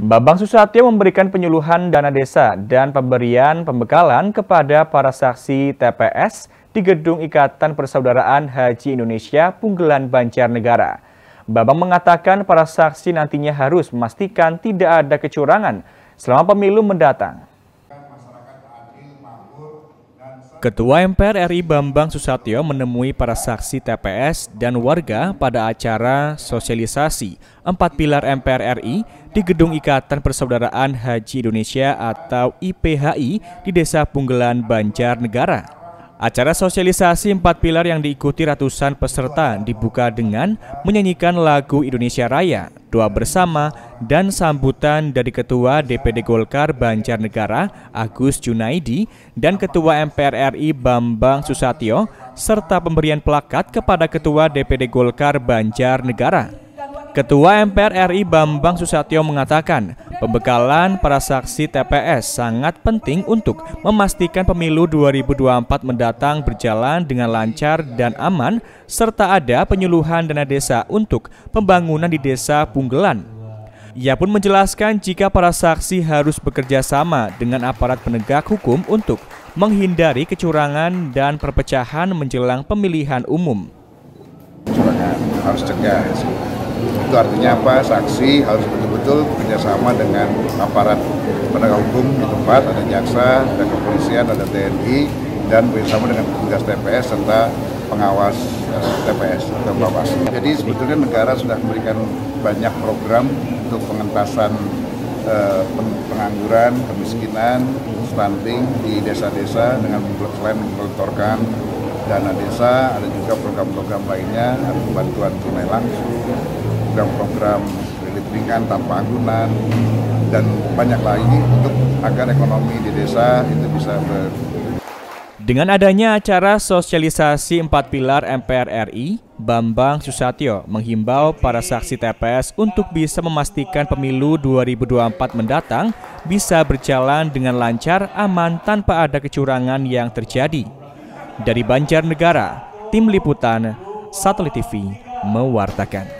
Babang Susatyo memberikan penyuluhan dana desa dan pemberian pembekalan kepada para saksi TPS di Gedung Ikatan Persaudaraan Haji Indonesia Punggelan Banjarnegara. Babang mengatakan para saksi nantinya harus memastikan tidak ada kecurangan selama pemilu mendatang. Ketua MPR RI Bambang Susatyo menemui para saksi TPS dan warga pada acara sosialisasi empat pilar MPR RI di Gedung Ikatan Persaudaraan Haji Indonesia atau IPHI di Desa Punggelan Banjarnegara. Acara sosialisasi empat pilar yang diikuti ratusan peserta dibuka dengan menyanyikan lagu Indonesia Raya, doa bersama, dan sambutan dari Ketua DPD Golkar Banjarnegara Agus Junaidi dan Ketua MPR RI Bambang Susatyo serta pemberian plakat kepada Ketua DPD Golkar Banjarnegara. Ketua MPR RI Bambang Susatyo mengatakan, Pembekalan para saksi TPS sangat penting untuk memastikan pemilu 2024 mendatang berjalan dengan lancar dan aman serta ada penyuluhan dana desa untuk pembangunan di desa Punggelan. Ia pun menjelaskan jika para saksi harus bekerja sama dengan aparat penegak hukum untuk menghindari kecurangan dan perpecahan menjelang pemilihan umum. Cuman harus cegah itu artinya apa saksi harus betul-betul kerjasama dengan aparat penegak hukum di tempat ada jaksa ada kepolisian ada TNI dan bersama dengan petugas TPS serta pengawas eh, TPS atau Bawas. Jadi sebetulnya negara sudah memberikan banyak program untuk pengentasan eh, pengangguran, kemiskinan, stunting di desa-desa dengan selain mengeluarkan dana desa, ada juga program-program lainnya, ada bantuan tunai langsung, program-program kredit ringan tanpa agunan dan banyak lagi untuk agar ekonomi di desa itu bisa ber dengan adanya acara sosialisasi empat pilar MPR RI, Bambang Susatyo menghimbau para saksi TPS untuk bisa memastikan pemilu 2024 mendatang bisa berjalan dengan lancar, aman, tanpa ada kecurangan yang terjadi. Dari Banjarnegara, Tim Liputan, Satelit TV mewartakan.